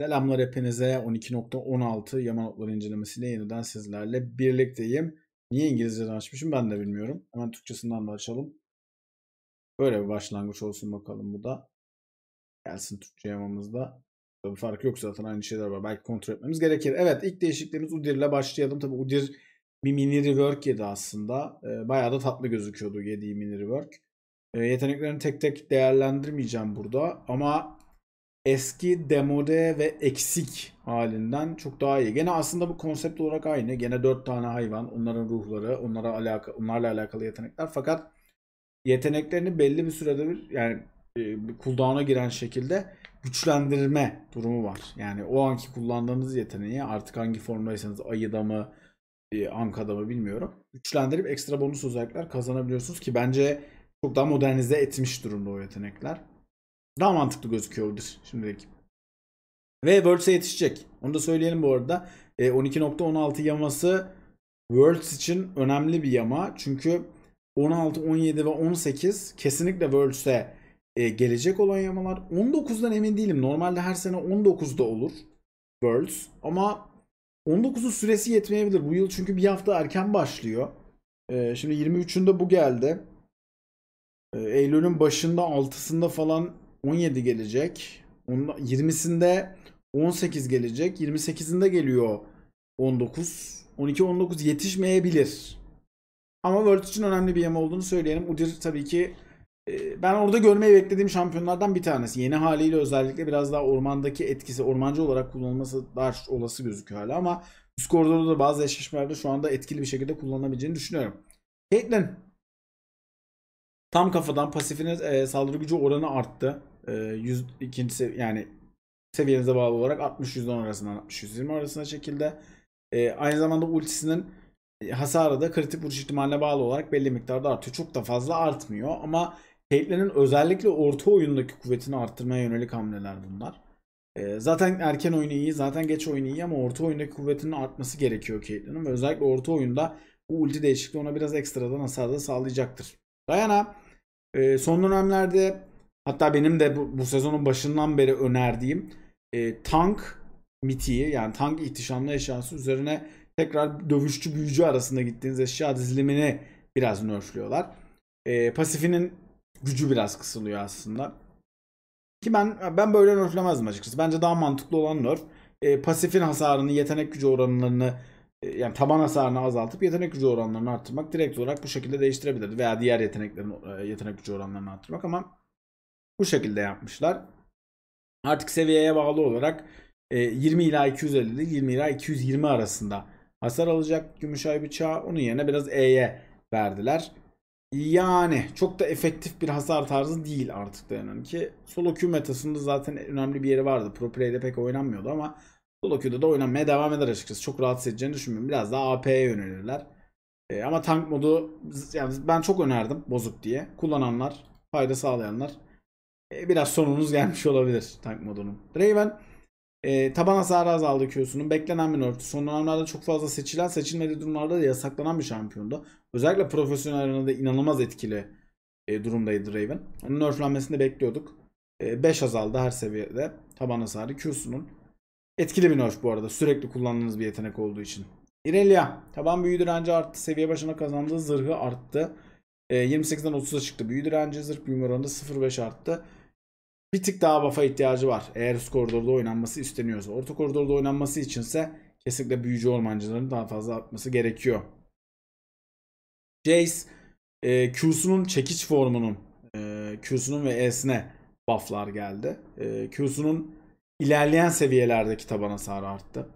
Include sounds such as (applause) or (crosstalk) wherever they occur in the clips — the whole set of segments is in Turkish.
Selamlar hepinize. 12.16 Yaman Otları incelemesiyle yeniden sizlerle birlikteyim. Niye İngilizceden açmışım ben de bilmiyorum. Hemen Türkçesinden de açalım. Böyle bir başlangıç olsun bakalım bu da. Gelsin Türkçe yamamızda. Tabii fark yok zaten aynı şeyler var. Belki kontrol etmemiz gerekir. Evet ilk değişikliğimiz Udir ile başlayalım. Tabii Udir bir mini rework yedi aslında. Ee, bayağı da tatlı gözüküyordu yediği mini rework. Ee, yeteneklerini tek tek değerlendirmeyeceğim burada. Ama eski demode ve eksik halinden çok daha iyi. Gene aslında bu konsept olarak aynı. Gene 4 tane hayvan, onların ruhları, onlara alaka, onlarla alakalı yetenekler. Fakat yeteneklerini belli bir sürede bir yani e, cooldown'a giren şekilde güçlendirme durumu var. Yani o anki kullandığınız yeteneği artık hangi formdaysanız ayıda mı, e, ankada mı bilmiyorum. Güçlendirip ekstra bonus özellikler kazanabiliyorsunuz ki bence çok daha modernize etmiş durumda o yetenekler. Daha mantıklı gözüküyordur şimdilik. Ve Worlds'e yetişecek. Onu da söyleyelim bu arada. E, 12.16 yaması Worlds için önemli bir yama. Çünkü 16, 17 ve 18 kesinlikle Worlds'e e, gelecek olan yamalar. 19'dan emin değilim. Normalde her sene 19'da olur Worlds. Ama 19'un süresi yetmeyebilir. Bu yıl çünkü bir hafta erken başlıyor. E, şimdi 23'ünde bu geldi. E, Eylül'ün başında 6'sında falan 17 gelecek. 20'sinde 18 gelecek. 28'inde geliyor 19. 12 19 yetişmeyebilir. Ama World için önemli bir yem olduğunu söyleyelim. Udir tabii ki e, ben orada görmeyi beklediğim şampiyonlardan bir tanesi. Yeni haliyle özellikle biraz daha ormandaki etkisi ormancı olarak kullanılması daha olası gözüküyor hala ama üst da bazı eşleşmelerde şu anda etkili bir şekilde kullanılabileceğini düşünüyorum. Caitlyn Tam kafadan pasifine e, saldırı gücü oranı arttı. E, 100, ikinci sev yani seviyenize bağlı olarak 60-110 arasından 60-120 arasında şekilde. E, aynı zamanda ultisinin e, hasarı da kritik vuruş ihtimaline bağlı olarak belli miktarda artıyor. Çok da fazla artmıyor ama Caitlyn'in özellikle orta oyundaki kuvvetini arttırmaya yönelik hamleler bunlar. E, zaten erken oyunu iyi, zaten geç oyunu iyi ama orta oyundaki kuvvetinin artması gerekiyor Caitlyn'in ve özellikle orta oyunda bu ulti değişikliği ona biraz ekstradan hasar da sağlayacaktır. Dayana e, son dönemlerde hatta benim de bu, bu sezonun başından beri önerdiğim e, tank mitiği yani tank ihtişamlı eşyası üzerine tekrar dövüşçü büyücü arasında gittiğiniz eşya dizilimini biraz nerfliyorlar. E, pasifinin gücü biraz kısılıyor aslında. Ki ben ben böyle nörflemezdim açıkçası. Bence daha mantıklı olan nörf e, pasifin hasarını, yetenek gücü oranlarını e, yani taban hasarını azaltıp yetenek gücü oranlarını arttırmak direkt olarak bu şekilde değiştirebilirdi veya diğer yeteneklerin e, yetenek gücü oranlarını arttırmak ama bu şekilde yapmışlar. Artık seviyeye bağlı olarak 20 e, ila 250 değil 20 ila 220 arasında hasar alacak Gümüşay bıçağı. Onun yerine biraz E'ye verdiler. Yani çok da efektif bir hasar tarzı değil artık dayanan ki. Solo Q metasında zaten önemli bir yeri vardı. Pro Play'de pek oynanmıyordu ama Dolokyu'da da oynamaya devam eder açıkçası. Çok rahatsız edeceğini düşünmüyorum. Biraz daha AP'ye yönelirler. E, ama tank modu yani ben çok önerdim bozuk diye. Kullananlar, fayda sağlayanlar e, biraz sonunuz (laughs) gelmiş olabilir tank modunun. Raven e, taban hasarı azaldı Q'sunun. Beklenen bir nerf. Son dönemlerde çok fazla seçilen, seçilmediği durumlarda da yasaklanan bir şampiyondu. Özellikle profesyonel arenada inanılmaz etkili e, durumdaydı Raven. Onun nerflenmesini bekliyorduk. E, 5 azaldı her seviyede taban hasarı Q'sunun. Etkili bir nerf bu arada. Sürekli kullandığınız bir yetenek olduğu için. İrelia. Taban büyü direnci arttı. Seviye başına kazandığı zırhı arttı. E, 28'den 30'a çıktı. Büyü direnci zırh büyüme oranında 0.5 arttı. Bir tık daha buff'a ihtiyacı var. Eğer üst koridorda oynanması isteniyorsa. Orta koridorda oynanması içinse kesinlikle büyücü ormancıların daha fazla artması gerekiyor. Jace e, Q'sunun çekiç formunun e, Q'sunun ve E'sine bufflar geldi. E, Q'sunun ilerleyen seviyelerdeki tabana hasarı arttı.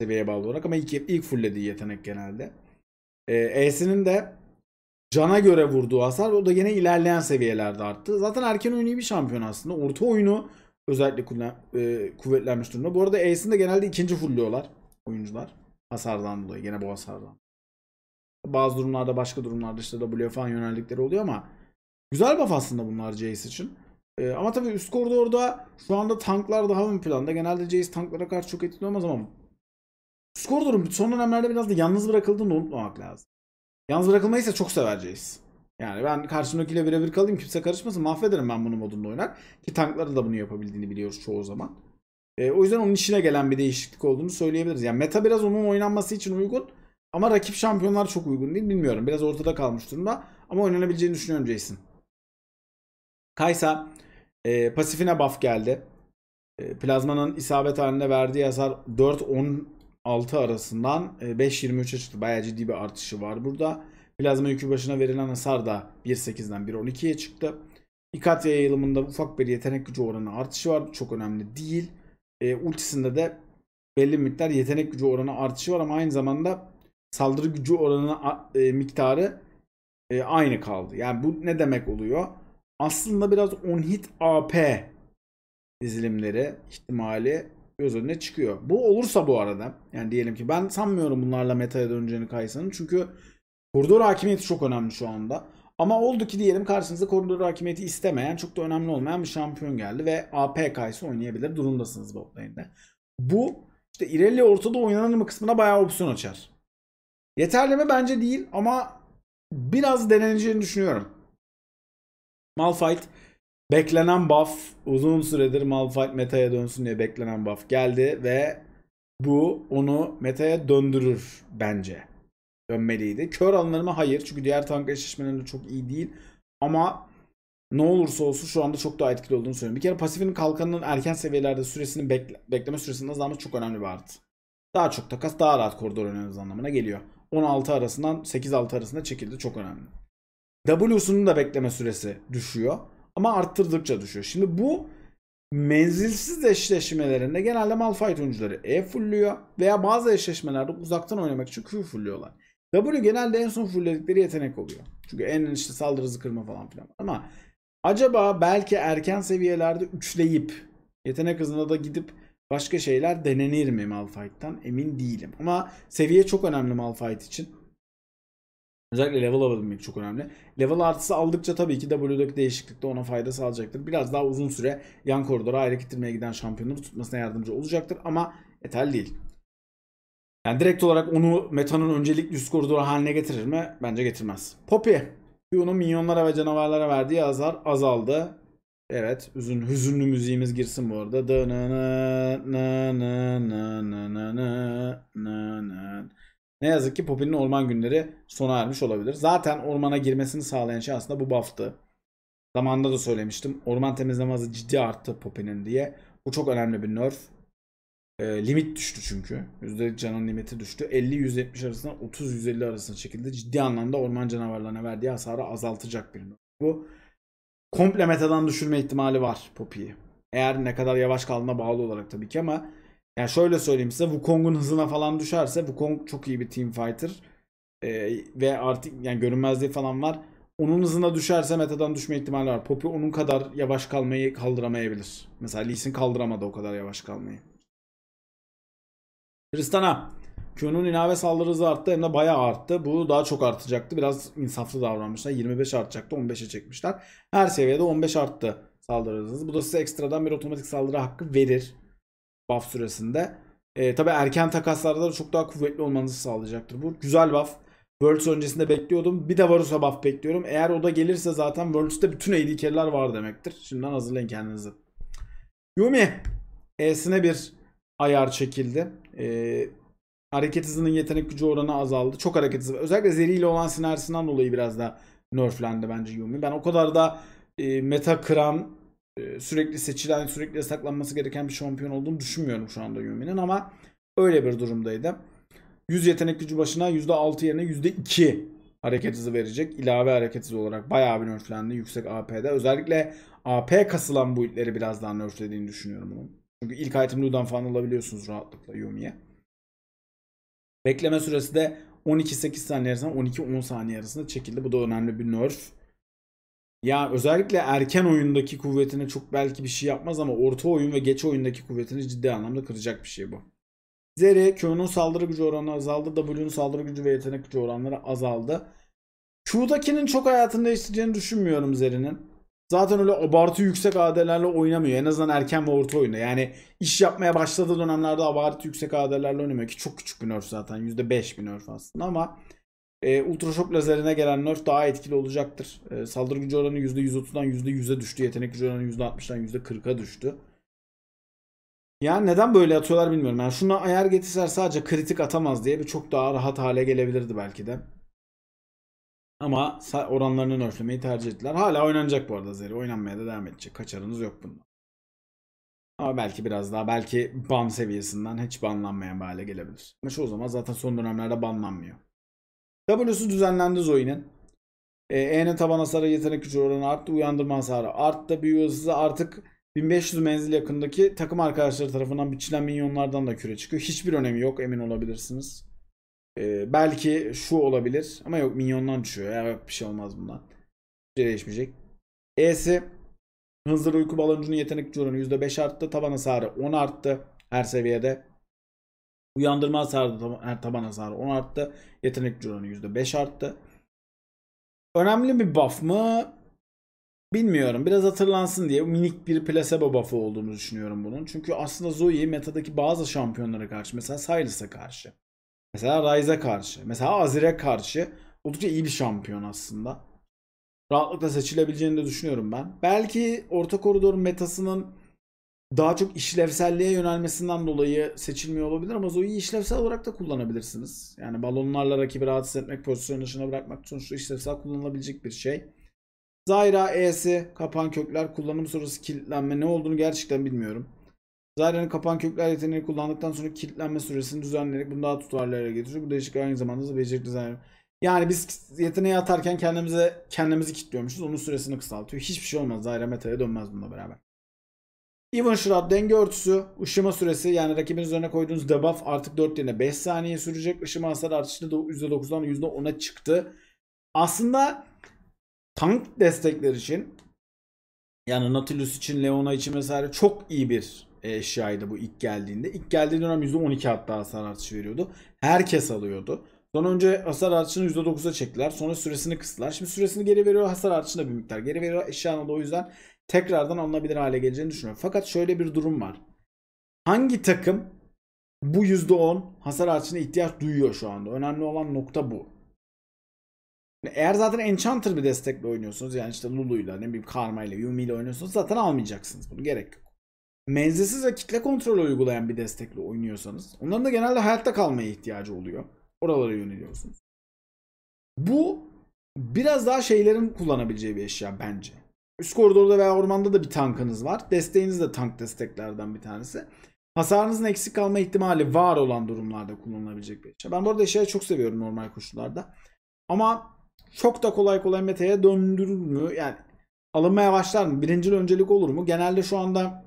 Seviyeye bağlı olarak ama ilk, ilk fulllediği yetenek genelde. Ee, E'sinin de cana göre vurduğu hasar o da yine ilerleyen seviyelerde arttı. Zaten erken oyunu iyi bir şampiyon aslında. Orta oyunu özellikle kullan, e, kuvvetlenmiş durumda. Bu arada E'sini de genelde ikinci fulluyorlar oyuncular. Hasardan dolayı. Gene bu hasardan. Bazı durumlarda başka durumlarda işte W'ye falan yöneldikleri oluyor ama güzel buff aslında bunlar Jace için. E, ama tabii üst koridorda şu anda tanklar daha ön planda. Genelde Jace tanklara karşı çok etkili olmaz ama üst koridorun son dönemlerde biraz da yalnız bırakıldığını unutmamak lazım. Yalnız bırakılmayı ise çok sever Jace. Yani ben karşımdakiyle birebir kalayım kimse karışmasın mahvederim ben bunu modunda oynar. Ki tankların da bunu yapabildiğini biliyoruz çoğu zaman. E, o yüzden onun işine gelen bir değişiklik olduğunu söyleyebiliriz. Yani meta biraz onun oynanması için uygun. Ama rakip şampiyonlar çok uygun değil bilmiyorum. Biraz ortada kalmış durumda. Ama oynanabileceğini düşünüyorum Jason. Kaysa e, pasifine buff geldi. E, plazmanın isabet halinde verdiği hasar 4-16 arasından e, 5-23'e çıktı. Bayağı ciddi bir artışı var burada. Plazma yükü başına verilen hasar da 1-8'den 1-12'ye çıktı. İkatya yayılımında ufak bir yetenek gücü oranı artışı var. Çok önemli değil. E, ultisinde de belli miktar yetenek gücü oranı artışı var ama aynı zamanda saldırı gücü oranı e, miktarı e, aynı kaldı. Yani bu ne demek oluyor? aslında biraz on hit AP dizilimleri ihtimali göz önüne çıkıyor. Bu olursa bu arada yani diyelim ki ben sanmıyorum bunlarla metaya döneceğini Kaysa'nın çünkü koridor hakimiyeti çok önemli şu anda. Ama oldu ki diyelim karşınıza koridor hakimiyeti istemeyen çok da önemli olmayan bir şampiyon geldi ve AP Kaysa oynayabilir durumdasınız bu lane'de. Bu işte İrelia ortada oynanır mı kısmına bayağı opsiyon açar. Yeterli mi? Bence değil ama biraz deneneceğini düşünüyorum. Malphite beklenen buff uzun süredir Malphite meta'ya dönsün diye beklenen buff geldi ve bu onu meta'ya döndürür bence. Dönmeliydi. Kör alınır Hayır. Çünkü diğer tank eşleşmelerinde çok iyi değil. Ama ne olursa olsun şu anda çok daha etkili olduğunu söylüyorum. Bir kere pasifinin kalkanının erken seviyelerde süresinin bekle, bekleme süresinin azalması çok önemli bir artı. Daha çok takas daha rahat koridor oynarız anlamına geliyor. 16 arasından 8-6 arasında çekildi çok önemli. W'sunun da bekleme süresi düşüyor. Ama arttırdıkça düşüyor. Şimdi bu menzilsiz eşleşmelerinde genelde Malphite oyuncuları E fulluyor veya bazı eşleşmelerde uzaktan oynamak için Q fulluyorlar. W genelde en son fullledikleri yetenek oluyor. Çünkü en işte saldırı hızı kırma falan filan. Ama acaba belki erken seviyelerde üçleyip yetenek hızına da gidip başka şeyler denenir mi Malphite'dan emin değilim. Ama seviye çok önemli Malphite için. Özellikle level alabilmek çok önemli. Level artısı aldıkça tabii ki W'daki e değişiklikte de ona fayda sağlayacaktır. Biraz daha uzun süre yan koridora ayrı getirmeye giden şampiyonları tutmasına yardımcı olacaktır ama etal değil. Yani direkt olarak onu metanın öncelikli üst koridoru haline getirir mi? Bence getirmez. Poppy. Q'nun minyonlara ve canavarlara verdiği azar azaldı. Evet, üzün, hüzünlü müziğimiz girsin bu arada. Ne yazık ki Poppy'nin orman günleri sona ermiş olabilir. Zaten ormana girmesini sağlayan şey aslında bu buff'tı. Zamanında da söylemiştim. Orman temizleme hızı ciddi arttı Poppy'nin diye. Bu çok önemli bir nerf. E, limit düştü çünkü. Yüzde canın limiti düştü. 50-170 arasında 30-150 arasında çekildi. Ciddi anlamda orman canavarlarına verdiği hasarı azaltacak bir nerf. Bu komple metadan düşürme ihtimali var Poppy'yi. Eğer ne kadar yavaş kaldığına bağlı olarak tabii ki ama yani şöyle söyleyeyim size Wukong'un hızına falan düşerse Wukong çok iyi bir team fighter. Ee, ve artık yani görünmezliği falan var. Onun hızına düşerse metadan düşme ihtimali var. Poppy onun kadar yavaş kalmayı kaldıramayabilir. Mesela Lee Sin kaldıramadı o kadar yavaş kalmayı. Tristana. Q'nun ilave saldırısı arttı hem de bayağı arttı. Bu daha çok artacaktı. Biraz insaflı davranmışlar. 25 artacaktı 15'e çekmişler. Her seviyede 15 arttı saldırı hızı. Bu da size ekstradan bir otomatik saldırı hakkı verir buff süresinde. E, tabii erken takaslarda da çok daha kuvvetli olmanızı sağlayacaktır bu. Güzel buff. Worlds öncesinde bekliyordum. Bir de Varus'a buff bekliyorum. Eğer o da gelirse zaten Worlds'te bütün AD carry'ler var demektir. Şimdiden hazırlayın kendinizi. Yumi. E'sine bir ayar çekildi. E, hareket hızının yetenek gücü oranı azaldı. Çok hareket hızı. Özellikle Zeri ile olan sinerjisinden dolayı biraz da nerflendi bence Yumi. Ben o kadar da e, meta kıran e, sürekli seçilen, sürekli yasaklanması gereken bir şampiyon olduğunu düşünmüyorum şu anda Yumi'nin ama öyle bir durumdaydı. 100 yetenek gücü başına %6 yerine %2 hareket hızı verecek. İlave hareket hızı olarak bayağı bir nerflendi yüksek AP'de. Özellikle AP kasılan bu itleri biraz daha nerflediğini düşünüyorum bunun. Çünkü ilk item Lu'dan falan alabiliyorsunuz rahatlıkla Yumi'ye. Bekleme süresi de 12-8 saniye arasında 12-10 saniye arasında çekildi. Bu da önemli bir nerf. Ya özellikle erken oyundaki kuvvetine çok belki bir şey yapmaz ama orta oyun ve geç oyundaki kuvvetini ciddi anlamda kıracak bir şey bu. Zeri Q'nun saldırı gücü oranı azaldı. W'nun saldırı gücü ve yetenek gücü oranları azaldı. Q'dakinin çok hayatını değiştireceğini düşünmüyorum Zeri'nin. Zaten öyle abartı yüksek AD'lerle oynamıyor. En azından erken ve orta oyunda. Yani iş yapmaya başladığı dönemlerde abartı yüksek AD'lerle oynamıyor ki çok küçük bir nerf zaten. %5 bir nerf aslında ama e, ee, ultraşok lazerine gelen nerf daha etkili olacaktır. E, saldırı gücü oranı %130'dan %100'e düştü. Yetenek gücü oranı %60'dan %40'a düştü. Yani neden böyle atıyorlar bilmiyorum. Yani şuna ayar getirseler sadece kritik atamaz diye bir çok daha rahat hale gelebilirdi belki de. Ama oranlarını nerflemeyi tercih ettiler. Hala oynanacak bu arada Zeri. Oynanmaya da devam edecek. Kaçarınız yok bundan. Ama belki biraz daha belki ban seviyesinden hiç banlanmayan bir hale gelebilir. Ama şu o zaman zaten son dönemlerde banlanmıyor. Tablosu düzenlendi Zoe'nin. E, E'nin taban hasarı yetenek gücü oranı arttı. Uyandırma hasarı arttı. Büyü hızı artık 1500 menzil yakındaki takım arkadaşları tarafından biçilen minyonlardan da küre çıkıyor. Hiçbir önemi yok emin olabilirsiniz. Ee, belki şu olabilir ama yok minyondan düşüyor. Ya bir şey olmaz bundan. Bir şey değişmeyecek. E'si hızlı uyku baloncuğunun yetenek gücü oranı %5 arttı. Taban hasarı 10 arttı her seviyede. Uyandırma hasarı da taban hasarı 10 arttı. Yetenek oranı %5 arttı. Önemli bir buff mı? Bilmiyorum. Biraz hatırlansın diye minik bir placebo buff'ı olduğunu düşünüyorum bunun. Çünkü aslında Zoe metadaki bazı şampiyonlara karşı mesela Sylas'a karşı. Mesela Ryze'a karşı. Mesela Azir'e karşı. Oldukça iyi bir şampiyon aslında. Rahatlıkla seçilebileceğini de düşünüyorum ben. Belki orta koridor metasının daha çok işlevselliğe yönelmesinden dolayı seçilmiyor olabilir ama Zoe'yi işlevsel olarak da kullanabilirsiniz. Yani balonlarla rakibi rahatsız etmek, pozisyon dışına bırakmak sonuçta işlevsel kullanılabilecek bir şey. Zyra E'si kapan kökler kullanım sonrası kilitlenme ne olduğunu gerçekten bilmiyorum. Zyra'nın kapan kökler yeteneğini kullandıktan sonra kilitlenme süresini düzenleyerek bunu daha tutarlı hale getiriyor. Bu değişik aynı zamanda da becerikli Zyra. Yani biz yeteneği atarken kendimize kendimizi kilitliyormuşuz. Onun süresini kısaltıyor. Hiçbir şey olmaz. Zyra meta'ya dönmez bununla beraber. Even Shroud denge örtüsü, ışıma süresi yani rakibin üzerine koyduğunuz debuff artık 4 yerine 5 saniye sürecek. Işıma hasar artışı da %9'dan %10'a çıktı. Aslında tank destekler için yani Nautilus için, Leona için vesaire çok iyi bir eşyaydı bu ilk geldiğinde. İlk geldiği dönem %12 hatta hasar artışı veriyordu. Herkes alıyordu. Son önce hasar artışını %9'a çektiler. Sonra süresini kıstılar. Şimdi süresini geri veriyor. Hasar artışını da bir miktar geri veriyor. Eşya da o yüzden tekrardan alınabilir hale geleceğini düşünüyorum. Fakat şöyle bir durum var. Hangi takım bu %10 hasar artışına ihtiyaç duyuyor şu anda? Önemli olan nokta bu. Eğer zaten Enchanter bir destekle oynuyorsunuz yani işte Lulu'yla ne bileyim Karma ile Yumi ile oynuyorsunuz zaten almayacaksınız bunu gerek yok. Menzilsiz ve kitle kontrolü uygulayan bir destekle oynuyorsanız onların da genelde hayatta kalmaya ihtiyacı oluyor. Oralara yöneliyorsunuz. Bu biraz daha şeylerin kullanabileceği bir eşya bence. Üst koridorda veya ormanda da bir tankınız var. Desteğiniz de tank desteklerden bir tanesi. Hasarınızın eksik kalma ihtimali var olan durumlarda kullanılabilecek bir şey. Ben bu arada eşyayı çok seviyorum normal koşullarda. Ama çok da kolay kolay meteye döndürür mü? Yani alınmaya başlar mı? Birincil öncelik olur mu? Genelde şu anda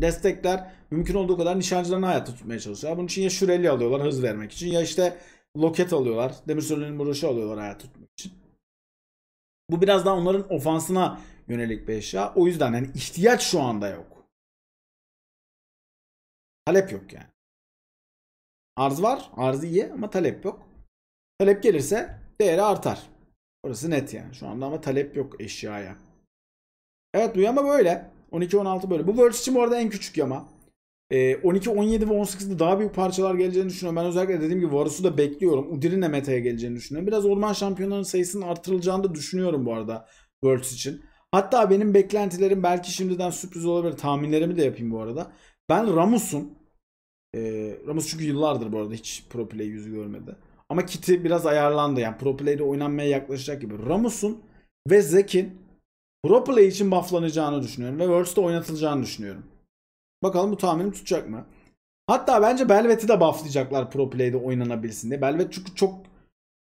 destekler mümkün olduğu kadar nişancılarını hayatta tutmaya çalışıyor. Bunun için ya şüreli alıyorlar hız vermek için ya işte loket alıyorlar. Demir sürülenin broşu alıyorlar hayatta tutmak için. Bu biraz daha onların ofansına yönelik bir eşya. O yüzden yani ihtiyaç şu anda yok. Talep yok yani. Arz var. Arz iyi ama talep yok. Talep gelirse değeri artar. Orası net yani. Şu anda ama talep yok eşyaya. Evet bu yama böyle. 12-16 böyle. Bu Worlds için bu arada en küçük yama. E, 12, 17 ve 18'de daha büyük parçalar geleceğini düşünüyorum. Ben özellikle dediğim gibi Varus'u da bekliyorum. Udirine meta'ya geleceğini düşünüyorum. Biraz orman şampiyonlarının sayısının artırılacağını da düşünüyorum bu arada Worlds için. Hatta benim beklentilerim belki şimdiden sürpriz olabilir. Tahminlerimi de yapayım bu arada. Ben Ramos'un e, ee, Ramos çünkü yıllardır bu arada hiç pro play yüzü görmedi. Ama kiti biraz ayarlandı. Yani pro play'de oynanmaya yaklaşacak gibi. Ramos'un ve Zek'in pro play için bufflanacağını düşünüyorum. Ve Worlds'ta oynatılacağını düşünüyorum. Bakalım bu tahminim tutacak mı? Hatta bence Belvet'i de bufflayacaklar pro play'de oynanabilsin diye. Belvet çünkü çok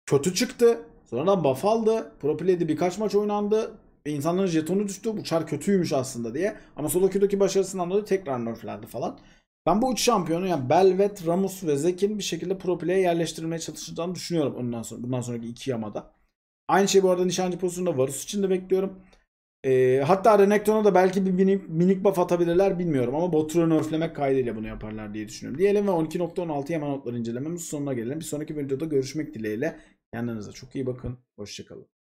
kötü çıktı. Sonradan buff aldı. Pro play'de birkaç maç oynandı. Ve insanların jetonu düştü bu çar kötüymüş aslında diye. Ama Solokyu'daki başarısından dolayı tekrar nerflendi falan. Ben bu üç şampiyonu yani Belvet, Ramus ve Zekin bir şekilde pro play'e yerleştirilmeye çalışacağını düşünüyorum ondan sonra, bundan sonraki iki yamada. Aynı şey bu arada nişancı pozisyonunda Varus için de bekliyorum. E, hatta Renekton'a da belki bir minik, minik buff atabilirler bilmiyorum ama Botron'u örflemek kaydıyla bunu yaparlar diye düşünüyorum. Diyelim ve 12.16 Yaman notları incelememiz sonuna gelelim. Bir sonraki videoda görüşmek dileğiyle. Kendinize çok iyi bakın. Hoşçakalın.